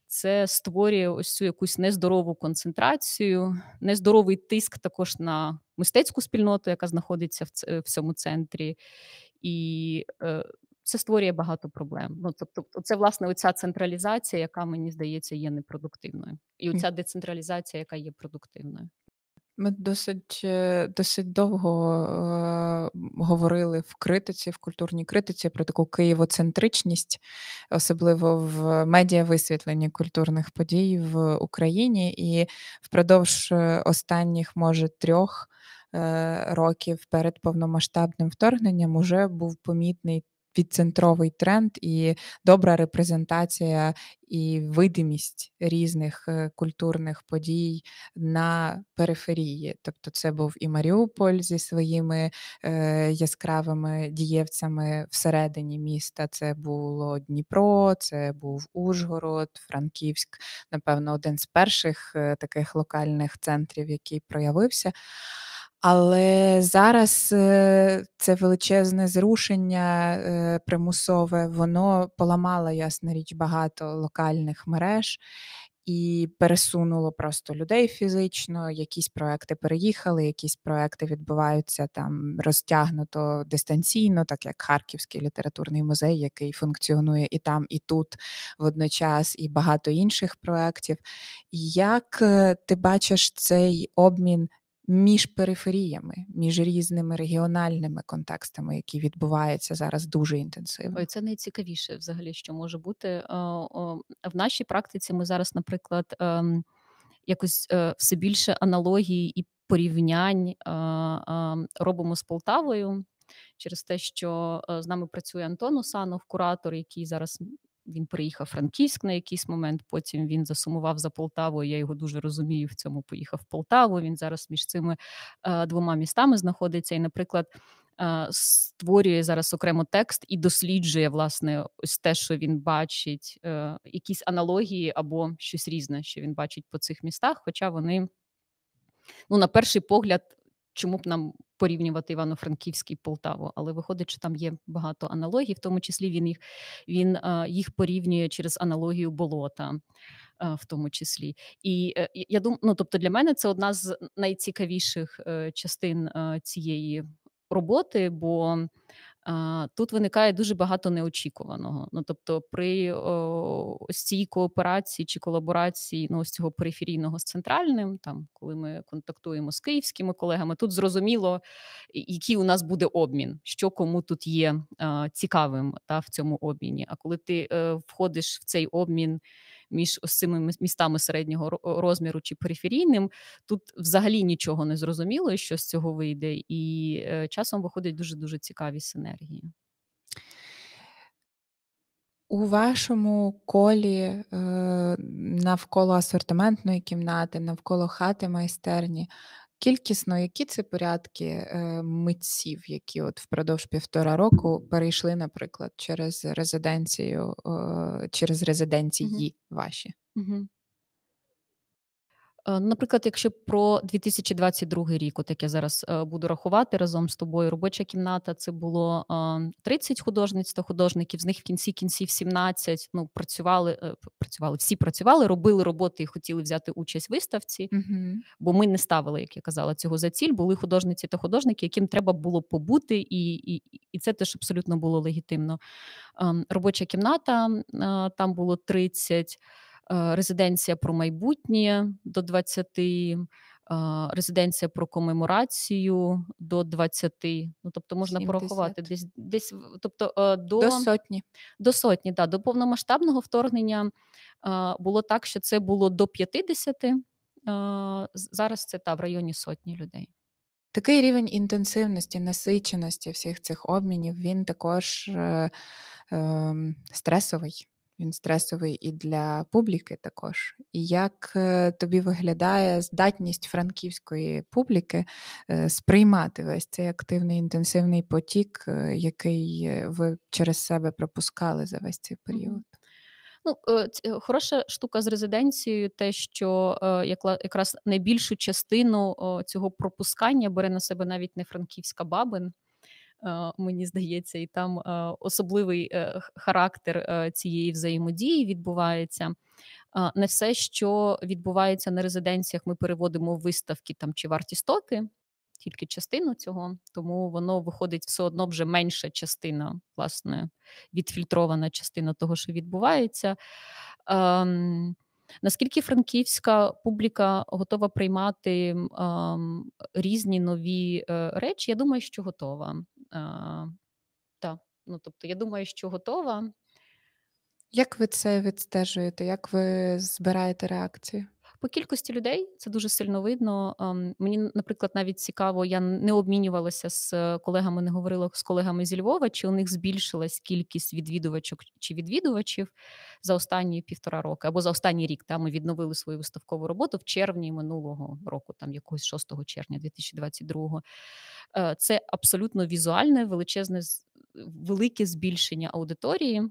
Це створює ось цю якусь нездорову концентрацію, нездоровий тиск також на мистецьку спільноту, яка знаходиться в е, цьому центрі, і це створює багато проблем. Ну тобто, це власне оця централізація, яка мені здається є непродуктивною, і оця децентралізація, яка є продуктивною. Ми досить е, досить довго е, говорили в критиці, в культурній критиці про таку києвоцентричність, особливо в медіависвітленні культурних подій в Україні, і впродовж е, останніх, може, трьох е, років перед повномасштабним вторгненням уже був помітний підцентровий тренд і добра репрезентація і видимість різних е, культурних подій на периферії. Тобто, це був і Маріуполь зі своїми е, яскравими дієвцями всередині міста. Це було Дніпро, це був Ужгород, Франківськ. Напевно, один з перших е, таких локальних центрів, який проявився. Але зараз е, це величезне зрушення е, примусове, воно поламало ясна річ багато локальних мереж. І пересунуло просто людей фізично. Якісь проекти переїхали, якісь проекти відбуваються там розтягнуто дистанційно, так як Харківський літературний музей, який функціонує і там, і тут водночас, і багато інших проєктів. Як е, ти бачиш цей обмін між периферіями, між різними регіональними контекстами, які відбуваються зараз дуже інтенсивно. Це найцікавіше взагалі, що може бути е, в нашій практиці. Ми зараз, наприклад, ем, якось е, все більше аналогій і порівнянь е, робимо з Полтавою. Через те, що з нами працює Антон Усанов, куратор, який зараз він приїхав в Франківськ на якийсь момент. Потім він засумував за Полтавою. Я його дуже розумію. В цьому поїхав в Полтаву. Він зараз між цими е, двома містами знаходиться. І, наприклад. Е, створює зараз окремо текст і досліджує власне ось те, що він бачить, е, якісь аналогії або щось різне, що він бачить по цих містах. Хоча вони, ну, на перший погляд, чому б нам порівнювати Івано-Франківський Полтаву, але виходить, що там є багато аналогій, в тому числі він їх він е, їх порівнює через аналогію болота, е, в тому числі. І е, я думаю, ну тобто для мене це одна з найцікавіших частин цієї роботи, бо Тут виникає дуже багато неочікуваного. Ну тобто, при ось цій кооперації чи колаборації ну, ось цього периферійного з центральним, там коли ми контактуємо з київськими колегами, тут зрозуміло, який у нас буде обмін, що кому тут є цікавим та в цьому обміні. А коли ти е, входиш в цей обмін між ось цими містами середнього розміру чи периферійним. Тут взагалі нічого не зрозуміло, що з цього вийде, і е, часом виходять дуже дуже цікаві синергії. У вашому колі е, навколо асортиментної кімнати, навколо хати майстерні кількісно, які це порядки е, митців, які от впродовж півтора року перейшли, наприклад, через резиденцію, е, через резиденції угу. ваші? Угу. Е, наприклад, якщо про 2022 рік, от як я зараз е, буду рахувати разом з тобою, робоча кімната це було 30 е, художниць та художників. З них в кінці кінців 17, Ну працювали, працювали всі працювали, робили роботи і хотіли взяти участь в виставці, угу. бо ми не ставили, як я казала, цього за ціль. Були художниці та художники, яким треба було побути, і і, і це теж абсолютно було легітимно. Ем, робоча кімната там було 30. Е, резиденція про майбутнє до 20, резиденція про комеморацію до 20. Ну тобто можна 70. порахувати десь десь, тобто е, до до сотні. До сотні, да, до повномасштабного вторгнення було так, що це було до 50, Зараз це та в районі сотні людей. Такий рівень інтенсивності, насиченості всіх цих обмінів він також е, е, стресовий. Він стресовий і для публіки також. І як е, тобі виглядає здатність франківської публіки е, сприймати весь цей активний інтенсивний потік, е, який ви через себе пропускали за весь цей період? Ну, хороша штука з резиденцією, те, що якраз найбільшу частину цього пропускання бере на себе навіть не франківська бабин мені здається, і там особливий е, характер е, цієї взаємодії відбувається. Не все, що відбувається на резиденціях, ми переводимо в виставки там чи вартістоки, тільки частину цього, тому воно виходить все одно вже менша частина, власне, відфільтрована частина того, що відбувається. Ем, Наскільки франківська публіка готова приймати ем, різні нові е, речі? Я думаю, що готова. Та. Ну, Тобто, я думаю, що готова. Як ви це відстежуєте? Як ви збираєте реакцію? По кількості людей це дуже сильно видно. Ем, мені, наприклад, навіть цікаво, я не обмінювалася з е, колегами, не говорила з колегами зі Львова, чи у них збільшилась кількість відвідувачок чи відвідувачів за останні півтора роки або за останній рік. Та ми відновили свою виставкову роботу в червні минулого року, там якогось 6 червня 2022. Е, це абсолютно візуальне величезне велике збільшення аудиторії.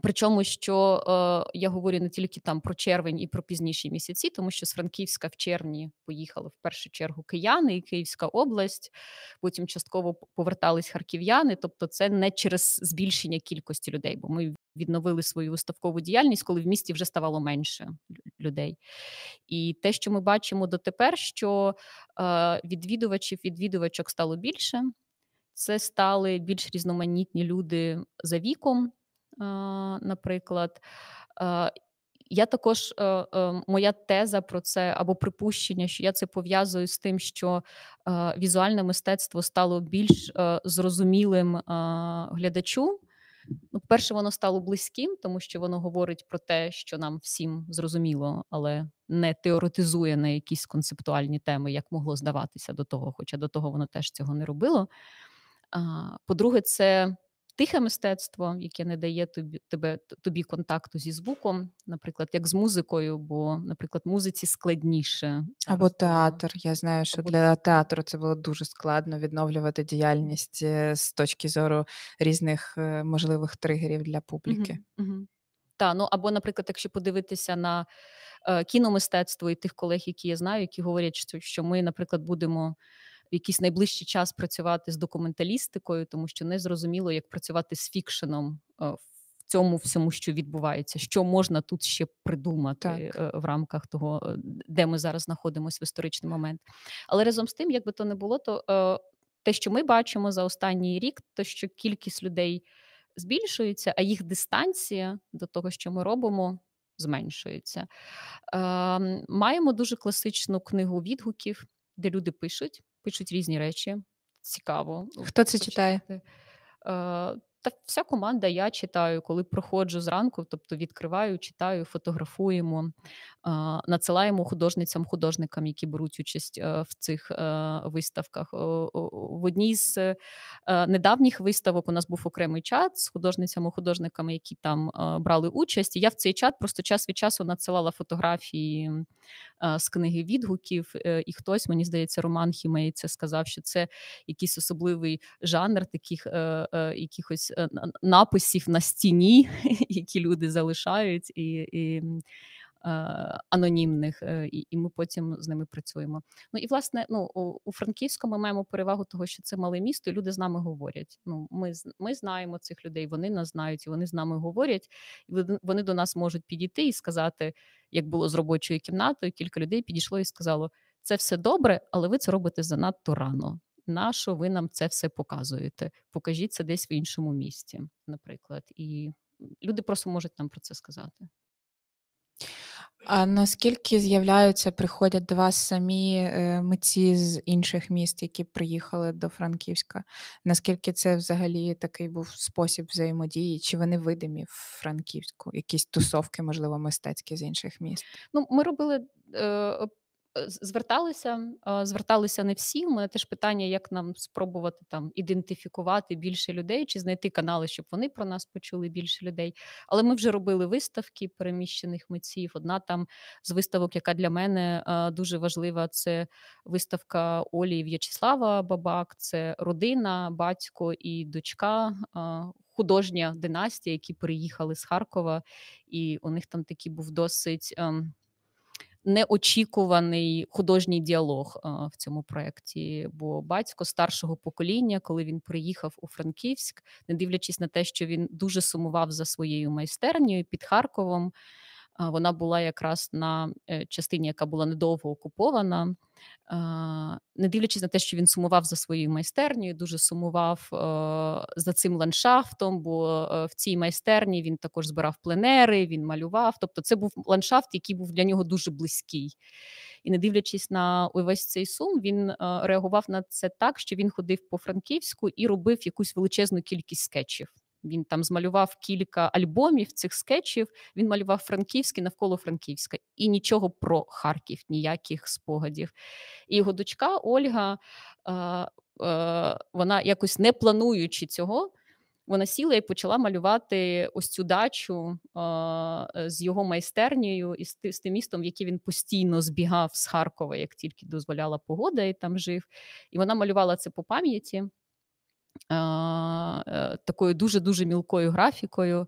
Причому що е, я говорю не тільки там про червень і про пізніші місяці, тому що з Франківська в червні поїхали в першу чергу кияни і Київська область. Потім частково повертались харків'яни. Тобто, це не через збільшення кількості людей, бо ми відновили свою виставкову діяльність, коли в місті вже ставало менше людей. І те, що ми бачимо дотепер, що е, відвідувачів, відвідувачок стало більше, це стали більш різноманітні люди за віком наприклад. Я також е, е, моя теза про це або припущення, що я це пов'язую з тим, що е, візуальне мистецтво стало більш зрозумілим глядачу. Ну, перше, воно стало близьким, тому що воно говорить про те, що нам всім зрозуміло, але не теоретизує на якісь концептуальні теми, як могло здаватися до того, хоча до того воно теж цього не робило. По-друге, це тихе мистецтво, яке не дає тобі тебе тобі контакту зі звуком, наприклад, як з музикою, бо, наприклад, музиці складніше або театр. Я знаю, що або... для театру це було дуже складно відновлювати діяльність е, з точки зору різних е, можливих тригерів для публіки. Угу, угу. Та ну або, наприклад, якщо подивитися на е, кіномистецтво і тих колег, які я знаю, які говорять, що, що ми, наприклад, будемо в якийсь найближчий час працювати з документалістикою, тому що не зрозуміло, як працювати з фікшеном е, в цьому всьому, що відбувається, що можна тут ще придумати так. Е, в рамках того, е, де ми зараз знаходимося в історичний момент. Але разом з тим, як би то не було, то те, що ми бачимо за останній рік, то що кількість людей збільшується, а їх дистанція до того, що ми робимо. Зменшується. Е, маємо дуже класичну книгу відгуків, де люди пишуть, пишуть різні речі. Цікаво. Ну, Хто це читає? Е, та вся команда я читаю, коли проходжу зранку, тобто відкриваю, читаю, фотографуємо, е, надсилаємо художницям, художникам, які беруть участь е, в цих виставках. В одній з недавніх виставок у нас був окремий чат з художницями, художниками, які там брали участь. І я в цей чат просто час від часу надсилала фотографії Е, з книги відгуків, е, і хтось, мені здається, Роман Хімей це сказав, що це якийсь особливий жанр таких е, якихось написів на стіні, які люди залишають, і, і Е, анонімних, е, і ми потім з ними працюємо. Ну і власне, ну у Франківську ми маємо перевагу того, що це мале місто. і Люди з нами говорять. Ну ми ми знаємо цих людей, вони нас знають, і вони з нами говорять. І вони до нас можуть підійти і сказати, як було з робочою кімнатою. Кілька людей підійшло і сказало: це все добре, але ви це робите занадто рано. Нащо ви нам це все показуєте? Покажіть це десь в іншому місті, наприклад, і люди просто можуть нам про це сказати. А наскільки з'являються, приходять до вас самі е, митці з інших міст, які приїхали до Франківська? Наскільки це взагалі такий був спосіб взаємодії? Чи вони видимі в Франківську? Якісь тусовки, можливо, мистецькі з інших міст? Ну, ми робили. Е, зверталися, зверталися не всі. У мене теж питання, як нам спробувати там ідентифікувати більше людей чи знайти канали, щоб вони про нас почули більше людей. Але ми вже робили виставки переміщених митців. Одна там з виставок, яка для мене дуже важлива, це виставка Олі В'ячеслава Бабак. Це родина, батько і дочка. Художня династія, які приїхали з Харкова, і у них там такий був досить ем, неочікуваний художній діалог е, в цьому проєкті. Бо батько старшого покоління, коли він приїхав у Франківськ, не дивлячись на те, що він дуже сумував за своєю майстернею під Харковом вона була якраз на е, частині, яка була недовго окупована. Не дивлячись на те, що він сумував за своєю майстернею, дуже сумував е, за цим ландшафтом, бо е, в цій майстерні він також збирав пленери, він малював. Тобто, це був ландшафт, який був для нього дуже близький. І не дивлячись на увесь цей сум, він реагував на це так, що він ходив по Франківську і робив якусь величезну кількість скетчів. Він там змалював кілька альбомів цих скетчів. Він малював Франківське навколо Франківська і нічого про Харків, ніяких спогадів. І його дочка Ольга, е, е, вона якось не плануючи цього. Вона сіла і почала малювати ось цю дачу е, з його майстернею і з, з тим містом, в який він постійно збігав з Харкова, як тільки дозволяла погода, і там жив. І вона малювала це по пам'яті. Э, такою дуже дуже мілкою графікою.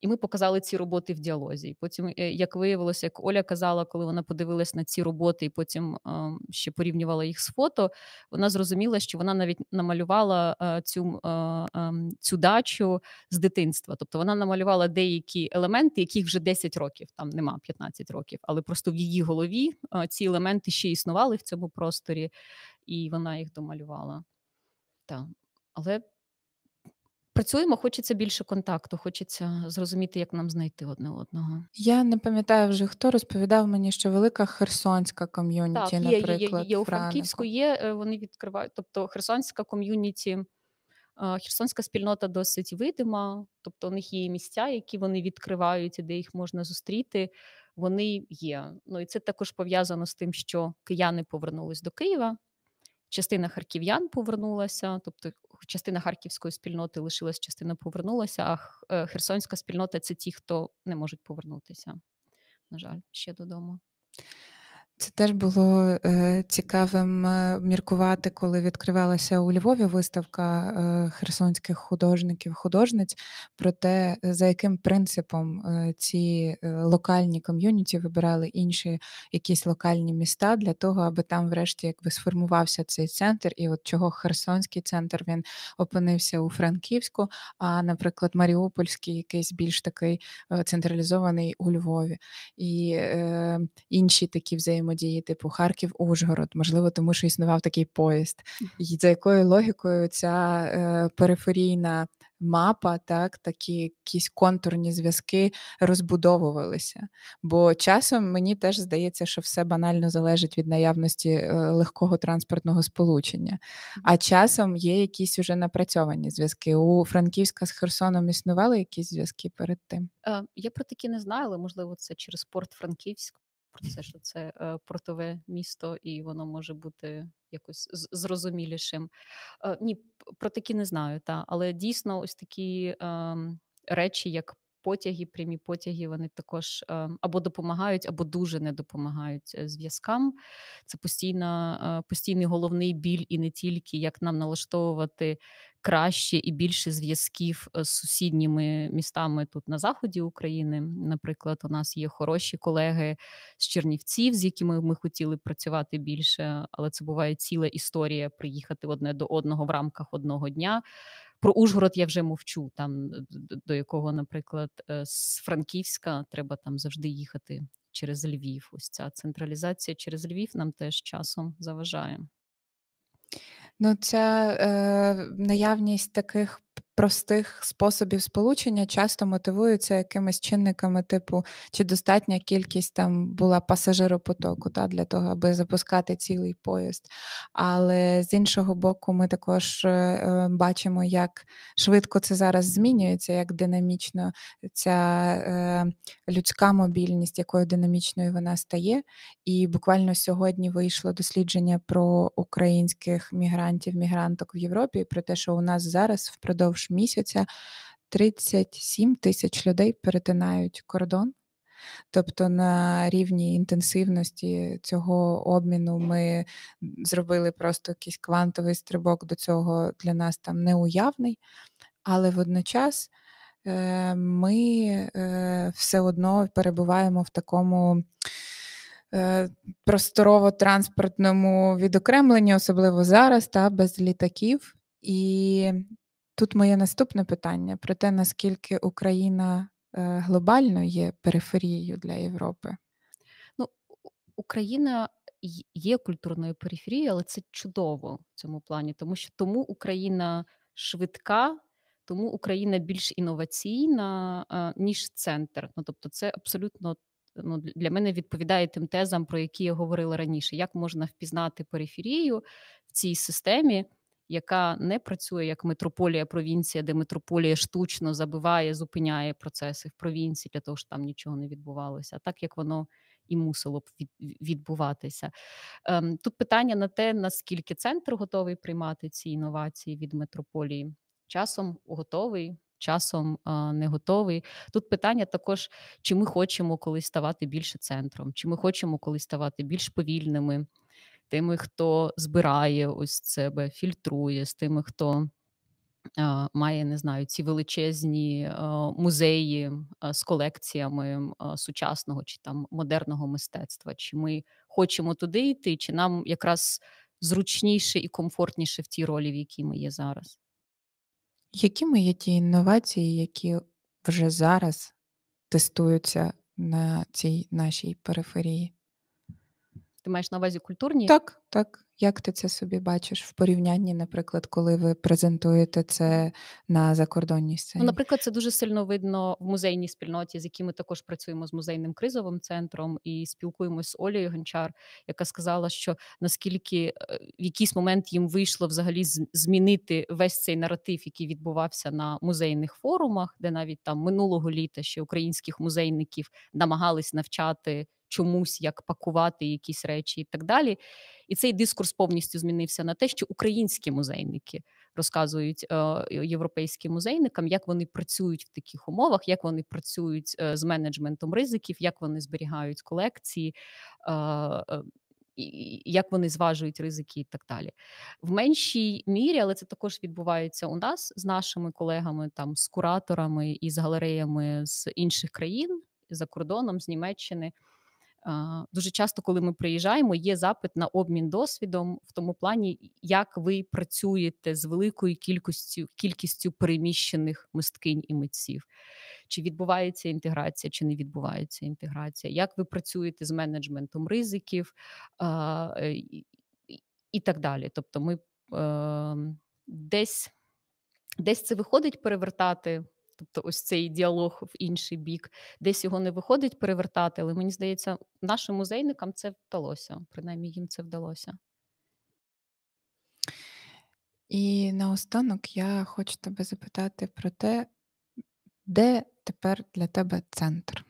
І ми показали ці роботи в діалозі. І Потім, е, як виявилося, як Оля казала, коли вона подивилась на ці роботи, і потім ем, ще порівнювала їх з фото, вона зрозуміла, що вона навіть намалювала е, цю е, ем, цю дачу з дитинства. Тобто вона намалювала деякі елементи, яких вже 10 років, там нема 15 років, але просто в її голові ці елементи ще існували в цьому просторі, і вона їх домалювала. Так. Але працюємо, хочеться більше контакту, хочеться зрозуміти, як нам знайти одне одного. Я не пам'ятаю вже хто розповідав мені, що велика херсонська ком'юніті, так, є, наприклад, є, є, є у Франківську. Є е, вони відкривають, тобто херсонська ком'юніті. Е, херсонська спільнота досить видима, тобто у них є місця, які вони відкривають, і де їх можна зустріти. Вони є. Ну і це також пов'язано з тим, що кияни повернулись до Києва частина харків'ян повернулася, тобто частина харківської спільноти лишилась, частина повернулася, а е, херсонська спільнота це ті, хто не можуть повернутися. На жаль, ще додому. Це теж було е, цікавим е, міркувати, коли відкривалася у Львові виставка е, херсонських художників художниць про те, за яким принципом ці локальні ком'юніті вибирали інші якісь локальні міста для того, аби там, врешті, якби сформувався цей центр, і от чого Херсонський центр він опинився у Франківську. А, наприклад, Маріупольський, якийсь більш такий централізований у Львові, і е, інші такі взаємодії взаємодії, типу Харків, Ужгород, можливо, тому що існував такий поїзд, і за якою логікою ця е, периферійна мапа, так такі якісь контурні зв'язки розбудовувалися. Бо часом мені теж здається, що все банально залежить від наявності е, легкого транспортного сполучення. А часом є якісь уже напрацьовані зв'язки. У Франківська з Херсоном існували якісь зв'язки перед тим. Е, я про такі не знаю, але можливо це через порт Франківськ про це, що це е, портове місто, і воно може бути якось зрозумілішим. Е, ні, про такі не знаю, та але дійсно ось такі ем, речі, як потяги, прямі потяги, вони також ем, або допомагають, або дуже не допомагають е, зв'язкам. Це постійна, е, постійний головний біль, і не тільки як нам налаштовувати краще і більше зв'язків е, з сусідніми містами тут на заході України. Наприклад, у нас є хороші колеги з Чернівців, з якими ми хотіли працювати більше, але це буває ціла історія приїхати одне до одного в рамках одного дня. Про Ужгород я вже мовчу, там до якого, наприклад, е, з Франківська треба там завжди їхати через Львів. Ось ця централізація через Львів нам теж часом заважає. Ну, ця е, наявність таких простих способів сполучення часто мотивуються якимись чинниками, типу чи достатня кількість там була пасажиропотоку та для того, аби запускати цілий поїзд. Але з іншого боку, ми також е, е, бачимо, як швидко це зараз змінюється, як динамічно ця е, людська мобільність, якою динамічною вона стає. І буквально сьогодні вийшло дослідження про українських мігрантів, мігранток в Європі, про те, що у нас зараз впродовж. Місяця 37 тисяч людей перетинають кордон. Тобто на рівні інтенсивності цього обміну ми зробили просто якийсь квантовий стрибок до цього для нас там неуявний, але водночас е, ми е, все одно перебуваємо в такому е, просторово-транспортному відокремленні, особливо зараз, та без літаків. І Тут моє наступне питання про те, наскільки Україна е, глобально є периферією для Європи. Ну, Україна є культурною периферією, але це чудово в цьому плані, тому що тому Україна швидка. Тому Україна більш інноваційна е, ніж центр. Ну тобто, це абсолютно ну для мене відповідає тим тезам, про які я говорила раніше. Як можна впізнати периферію в цій системі? яка не працює як метрополія провінція, де метрополія штучно забиває, зупиняє процеси в провінції для того, щоб там нічого не відбувалося, а так як воно і мусило б відбуватися. Ем, тут питання на те, наскільки центр готовий приймати ці інновації від метрополії. Часом готовий, часом е, не готовий. Тут питання також, чи ми хочемо колись ставати більше центром, чи ми хочемо колись ставати більш повільними тими, хто збирає ось себе, фільтрує, з тими, хто має не знаю ці величезні музеї з колекціями сучасного чи там модерного мистецтва. Чи ми хочемо туди йти, чи нам якраз зручніше і комфортніше в тій ролі, в якій ми є зараз? Якими є ті інновації, які вже зараз тестуються на цій нашій периферії? Ти маєш на увазі культурні? Так, так. Як ти це собі бачиш в порівнянні, наприклад, коли ви презентуєте це на закордонній ну, сцені? Ну, Наприклад, це дуже сильно видно в музейній спільноті, з якими також працюємо з музейним кризовим центром і спілкуємося з Олією Гончар, яка сказала, що наскільки е, в якийсь момент їм вийшло взагалі змінити весь цей наратив, який відбувався на музейних форумах, де навіть там минулого літа ще українських музейників намагались навчати чомусь, як пакувати якісь речі і так далі. І цей дискурс повністю змінився на те, що українські музейники розказують е, е, європейським музейникам, як вони працюють в таких умовах, як вони працюють е, з менеджментом ризиків, як вони зберігають колекції. Як вони зважують ризики і так далі. В меншій мірі, але це також відбувається у нас з нашими колегами, там з кураторами і з галереями з інших країн за кордоном, з Німеччини. Дуже часто, коли ми приїжджаємо, є запит на обмін досвідом в тому плані, як ви працюєте з великою кількістю кількістю переміщених мисткинь і митців, чи відбувається інтеграція, чи не відбувається інтеграція, як ви працюєте з менеджментом ризиків е, і так далі. Тобто, ми ем, десь, десь це виходить перевертати. Тобто, ось цей діалог в інший бік, десь його не виходить перевертати, але мені здається, нашим музейникам це вдалося, принаймні їм це вдалося. І наостанок я хочу тебе запитати про те, де тепер для тебе центр?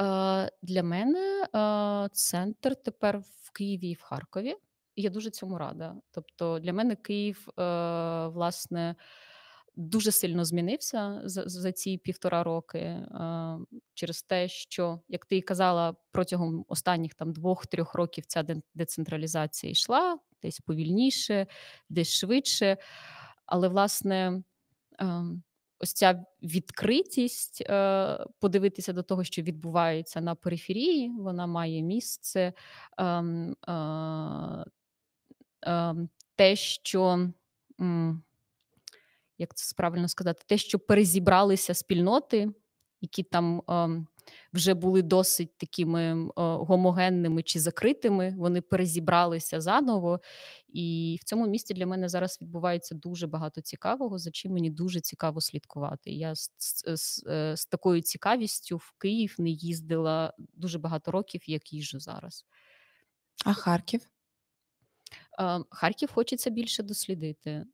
Е, для мене е, центр тепер в Києві і в Харкові. я дуже цьому рада. Тобто, для мене Київ, е, власне дуже сильно змінився за, за ці півтора роки через те, що як ти і казала, протягом останніх там двох-трьох років ця децентралізація йшла десь повільніше, десь швидше. Але власне. Ось ця відкритість е, подивитися до того, що відбувається на периферії, вона має місце. Ем, е, ем, те, що як це правильно сказати, те, що перезібралися спільноти, які там е, вже були досить такими ем, е, гомогенними чи закритими, вони перезібралися заново. І в цьому місті для мене зараз відбувається дуже багато цікавого, за чим мені дуже цікаво слідкувати. Я з, з, з, е, з такою цікавістю в Київ не їздила дуже багато років, як їжу зараз. А Харків? Ем, Харків хочеться більше дослідити.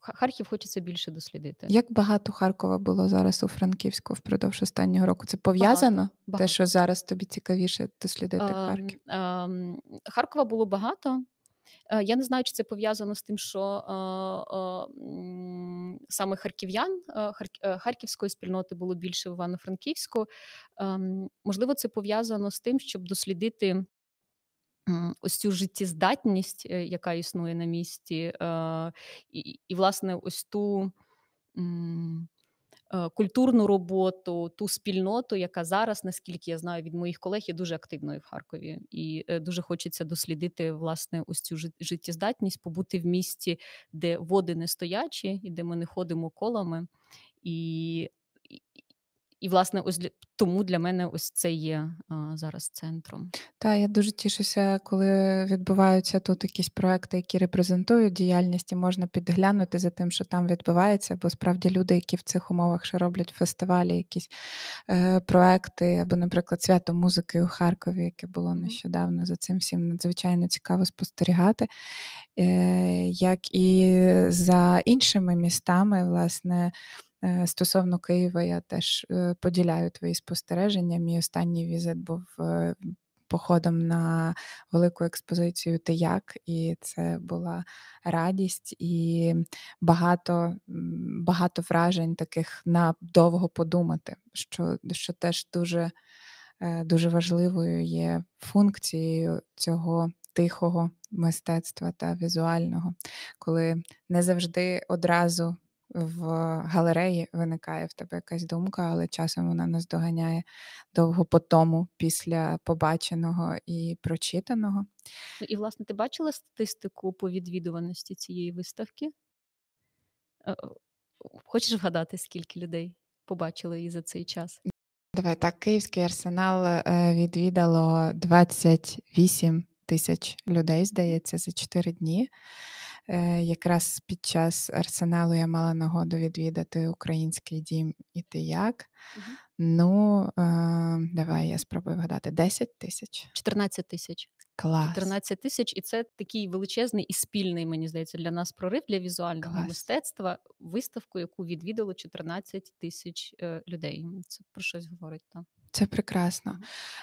Харків хочеться більше дослідити. Як багато Харкова було зараз у Франківську впродовж останнього року? Це пов'язано? Багато, Те, що зараз тобі цікавіше дослідити а, ем, Харків? А, ем, Харкова було багато. Е, я не знаю, чи це пов'язано з тим, що е, е, саме харків'ян харківської спільноти було більше в Івано-Франківську. Ем, можливо, це пов'язано з тим, щоб дослідити Ось цю життєздатність, е, яка існує на місці, е, і, і власне, ось ту е, культурну роботу, ту спільноту, яка зараз, наскільки я знаю від моїх колег, є дуже активною в Харкові, і дуже хочеться дослідити власне ось цю життєздатність, побути в місті, де води не стоячі, і де ми не ходимо колами. І і, власне, ось тому для мене ось це є а, зараз центром. Та я дуже тішуся, коли відбуваються тут якісь проекти, які репрезентують діяльність, і можна підглянути за тим, що там відбувається, бо справді люди, які в цих умовах ще роблять фестивалі, якісь е, проекти, або, наприклад, свято музики у Харкові, яке було нещодавно. За цим всім надзвичайно цікаво спостерігати, е, як і за іншими містами, власне. Е, стосовно Києва, я теж е, поділяю твої спостереження. Мій останній візит був е, походом на велику експозицію Ти як, і це була радість і багато багато вражень таких на довго подумати, що, що теж дуже, дуже важливою є функцією цього. Тихого мистецтва та візуального, коли не завжди одразу в галереї виникає в тебе якась думка, але часом вона нас доганяє довго по тому після побаченого і прочитаного. Ну, і, власне, ти бачила статистику по відвідуваності цієї виставки? Е, хочеш вгадати, скільки людей побачили її за цей час? Давай так, Київський арсенал е, відвідало 28 тисяч людей, здається, за 4 дні. Е, якраз під час арсеналу я мала нагоду відвідати український дім і ти як. Угу. Ну давай я спробую вгадати: 10 тисяч, 14 тисяч. Клас. 14 тисяч, і це такий величезний і спільний, мені здається, для нас прорив для візуального Клас. мистецтва виставку, яку відвідало 14 тисяч е, людей. Це про щось говорить там. Це прекрасно.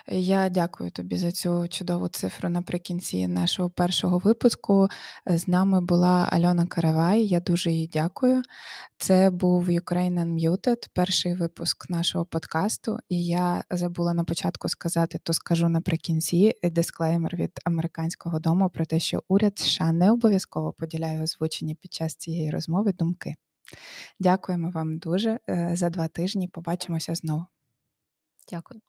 Я дякую тобі за цю чудову цифру. Наприкінці нашого першого випуску з нами була Альона Каравай. Я дуже їй дякую. Це був Ukraine Unmuted, перший випуск нашого подкасту. І я забула на початку сказати, то скажу наприкінці е, дисклеймер від американського дому про те, що уряд США не обов'язково поділяє озвучені під час цієї розмови думки. Дякуємо вам дуже е, за два тижні. Побачимося знову. Дякую.